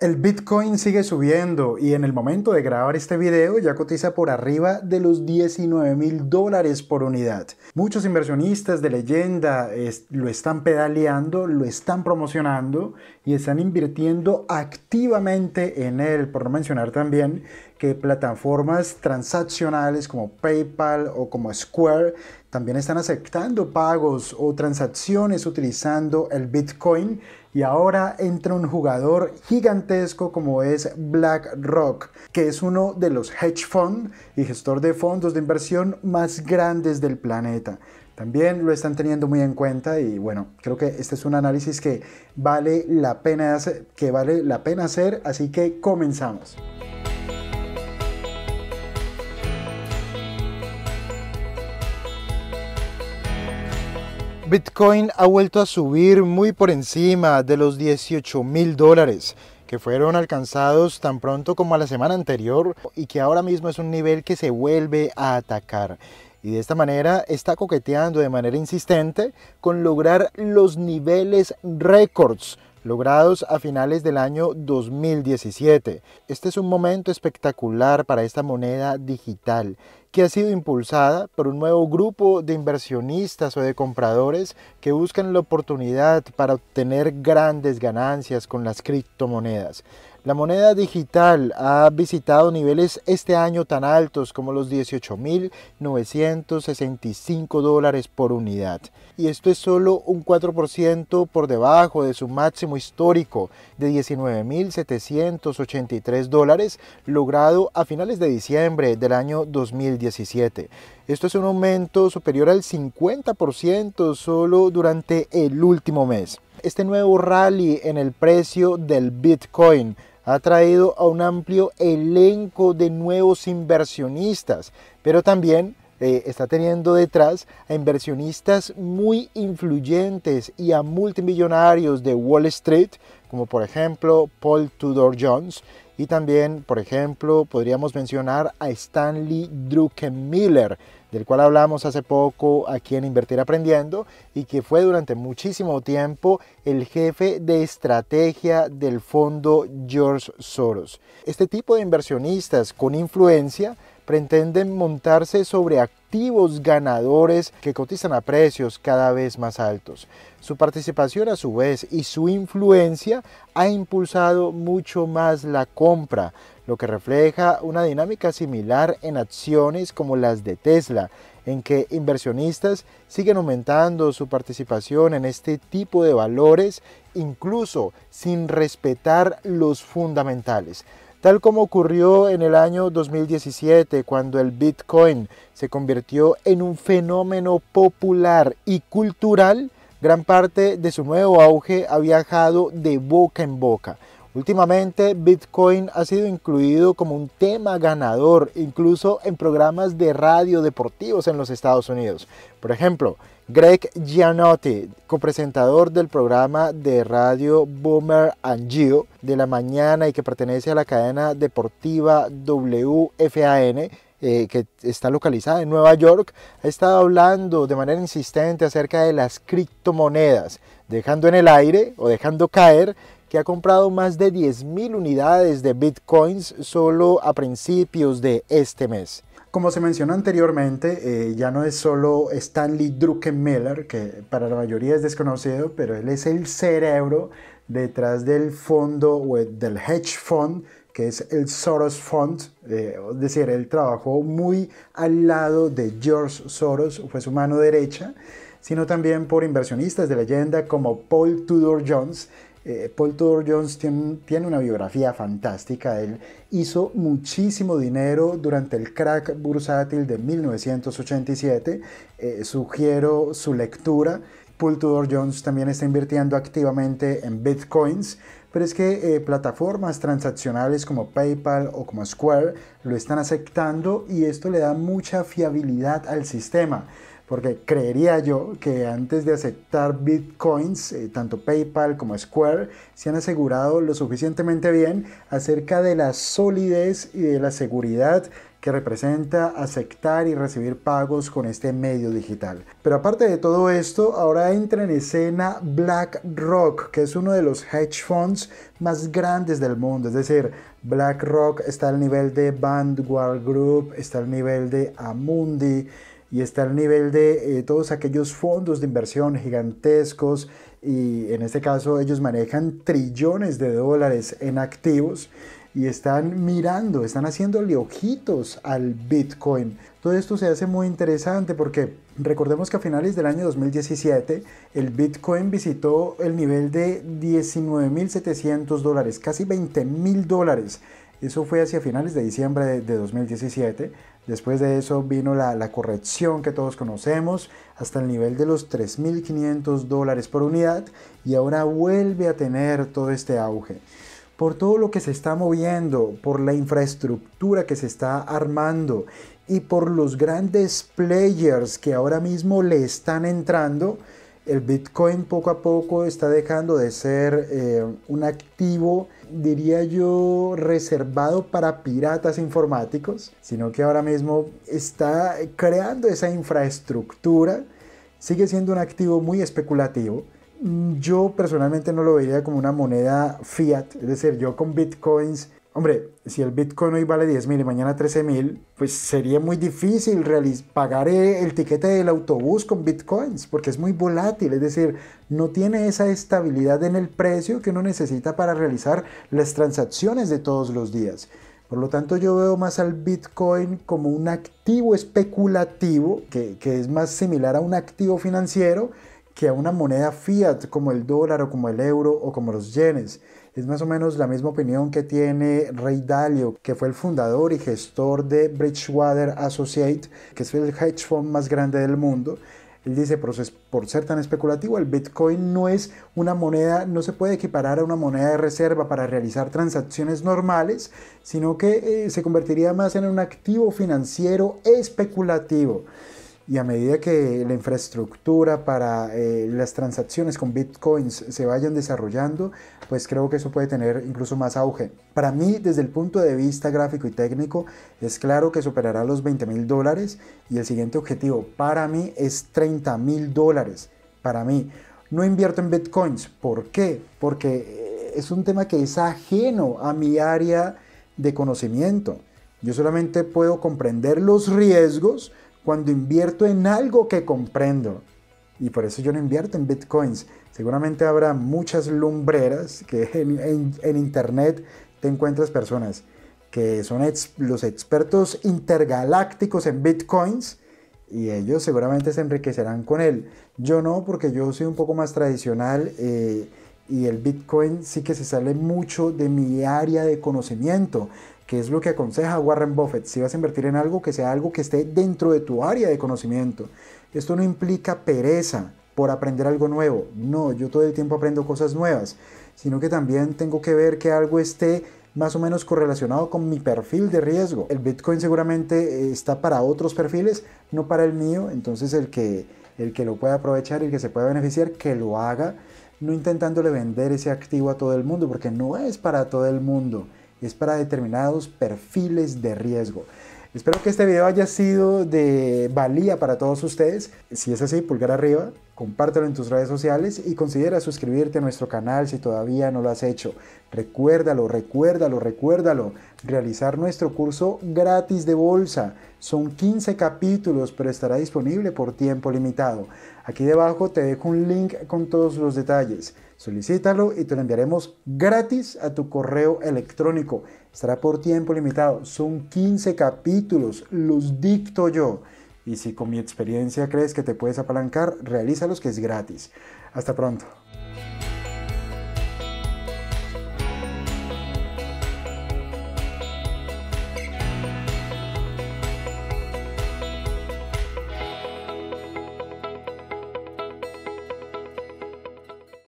El Bitcoin sigue subiendo y en el momento de grabar este video ya cotiza por arriba de los 19 mil dólares por unidad. Muchos inversionistas de leyenda lo están pedaleando, lo están promocionando y están invirtiendo activamente en él, por no mencionar también que plataformas transaccionales como PayPal o como Square también están aceptando pagos o transacciones utilizando el Bitcoin y ahora entra un jugador gigantesco como es BlackRock, que es uno de los hedge funds y gestor de fondos de inversión más grandes del planeta. También lo están teniendo muy en cuenta y bueno, creo que este es un análisis que vale la pena que vale la pena hacer, así que comenzamos. Bitcoin ha vuelto a subir muy por encima de los 18 mil dólares que fueron alcanzados tan pronto como a la semana anterior y que ahora mismo es un nivel que se vuelve a atacar. Y de esta manera está coqueteando de manera insistente con lograr los niveles récords logrados a finales del año 2017. Este es un momento espectacular para esta moneda digital que ha sido impulsada por un nuevo grupo de inversionistas o de compradores que buscan la oportunidad para obtener grandes ganancias con las criptomonedas. La moneda digital ha visitado niveles este año tan altos como los 18.965 dólares por unidad. Y esto es solo un 4% por debajo de su máximo histórico de 19.783 dólares logrado a finales de diciembre del año 2017. Esto es un aumento superior al 50% solo durante el último mes. Este nuevo rally en el precio del Bitcoin ha traído a un amplio elenco de nuevos inversionistas, pero también eh, está teniendo detrás a inversionistas muy influyentes y a multimillonarios de Wall Street, como por ejemplo Paul Tudor Jones, y también, por ejemplo, podríamos mencionar a Stanley Druckenmiller, del cual hablamos hace poco aquí en Invertir Aprendiendo y que fue durante muchísimo tiempo el jefe de estrategia del fondo George Soros. Este tipo de inversionistas con influencia pretenden montarse sobre activos ganadores que cotizan a precios cada vez más altos. Su participación a su vez y su influencia ha impulsado mucho más la compra, lo que refleja una dinámica similar en acciones como las de Tesla, en que inversionistas siguen aumentando su participación en este tipo de valores incluso sin respetar los fundamentales tal como ocurrió en el año 2017 cuando el Bitcoin se convirtió en un fenómeno popular y cultural, gran parte de su nuevo auge ha viajado de boca en boca Últimamente Bitcoin ha sido incluido como un tema ganador, incluso en programas de radio deportivos en los Estados Unidos. Por ejemplo, Greg Gianotti, copresentador del programa de radio Boomer and de la mañana y que pertenece a la cadena deportiva WFAN, eh, que está localizada en Nueva York, ha estado hablando de manera insistente acerca de las criptomonedas, dejando en el aire o dejando caer que ha comprado más de 10.000 unidades de bitcoins solo a principios de este mes. Como se mencionó anteriormente, eh, ya no es solo Stanley Druckenmiller, que para la mayoría es desconocido, pero él es el cerebro detrás del fondo o del hedge fund que es el Soros Fund, eh, es decir, él trabajó muy al lado de George Soros, fue su mano derecha, sino también por inversionistas de leyenda como Paul Tudor Jones, eh, Paul Tudor Jones tiene, una biografía fantástica. Él hizo muchísimo dinero durante el crack bursátil de 1987. Eh, sugiero su lectura. Paul Tudor Jones también está invirtiendo activamente en bitcoins, pero es que eh, plataformas transaccionales como PayPal o como Square lo están aceptando y esto le da mucha fiabilidad al sistema porque creería yo que antes de aceptar bitcoins, eh, tanto PayPal como Square se han asegurado lo suficientemente bien acerca de la solidez y de la seguridad que representa aceptar y recibir pagos con este medio digital. Pero aparte de todo esto, ahora entra en escena BlackRock, que es uno de los hedge funds más grandes del mundo. Es decir, BlackRock está al nivel de Vanguard Group, está al nivel de Amundi, y está al nivel de eh, todos aquellos fondos de inversión gigantescos y en este caso ellos manejan trillones de dólares en activos y están mirando, están haciendo ojitos al Bitcoin. Todo esto se hace muy interesante porque recordemos que a finales del año 2017 el Bitcoin visitó el nivel de 19.700 dólares, casi 20.000 dólares. Eso fue hacia finales de diciembre de, 2017. Después de eso vino la, la, corrección que todos conocemos hasta el nivel de los 3.500 dólares por unidad y ahora vuelve a tener todo este auge. Por todo lo que se está moviendo, por la infraestructura que se está armando y por los grandes players que ahora mismo le están entrando, el Bitcoin poco a poco está dejando de ser eh, un activo, diría yo, reservado para piratas informáticos, sino que ahora mismo está creando esa infraestructura. Sigue siendo un activo muy especulativo. Mm, yo personalmente no lo vería como una moneda fiat, es decir, yo con bitcoins hombre, si el Bitcoin hoy vale $10,000 y mañana $13,000, pues sería muy difícil pagar eh, el tiquete del autobús con Bitcoins, porque es muy volátil, es decir, no tiene esa estabilidad en el precio que uno necesita para realizar las transacciones de todos los días. Por lo tanto, yo veo más al Bitcoin como un activo especulativo, que, que es más similar a un activo financiero que a una moneda fiat como el dólar o como el euro o como los yenes. Es más o menos la misma opinión que tiene Ray Dalio, que fue el fundador y gestor de Bridgewater Associate, que es el hedge fund más grande del mundo. Él dice, por ser tan especulativo, el Bitcoin no es una moneda, no se puede equiparar a una moneda de reserva para realizar transacciones normales, sino que eh, se convertiría más en un activo financiero especulativo y a medida que la infraestructura para eh, las transacciones con bitcoins se vayan desarrollando, pues creo que eso puede tener incluso más auge. Para mí, desde el punto de vista gráfico y técnico, es claro que superará los 20 mil dólares y el siguiente objetivo para mí es 30 mil dólares. Para mí, no invierto en bitcoins. ¿Por qué? Porque eh, es un tema que es ajeno a mi área de conocimiento. Yo solamente puedo comprender los riesgos, cuando invierto en algo que comprendo. Y por eso yo no invierto en bitcoins. Seguramente habrá muchas lumbreras que en, internet te encuentras personas que son los expertos intergalácticos en bitcoins y ellos seguramente se enriquecerán con él. Yo no, porque yo soy un poco más tradicional eh, y el bitcoin sí que se sale mucho de mi área de conocimiento que es lo que aconseja Warren Buffett. Si vas a invertir en algo, que sea algo que esté dentro de tu área de conocimiento. Esto no implica pereza por aprender algo nuevo. No, yo todo el tiempo aprendo cosas nuevas, sino que también tengo que ver que algo esté más o menos correlacionado con mi perfil de riesgo. El Bitcoin seguramente eh, está para otros perfiles, no para el mío, entonces el que, el que lo pueda aprovechar y el que se pueda beneficiar, que lo haga, no intentándole vender ese activo a todo el mundo, porque no es para todo el mundo y es para determinados perfiles de riesgo. Espero que este video haya sido de valía para todos ustedes. Si es así, pulgar arriba, compártelo en tus redes sociales y considera suscribirte a nuestro canal si todavía no lo has hecho. Recuérdalo, recuérdalo, recuérdalo. Realizar nuestro curso gratis de bolsa. Son 15 capítulos, pero estará disponible por tiempo limitado. Aquí debajo te dejo un link con todos los detalles. Solicítalo y te lo enviaremos gratis a tu correo electrónico. Estará por tiempo limitado. Son 15 capítulos, los dicto yo. Y si con mi experiencia crees que te puedes apalancar, realiza los que es gratis. Hasta pronto.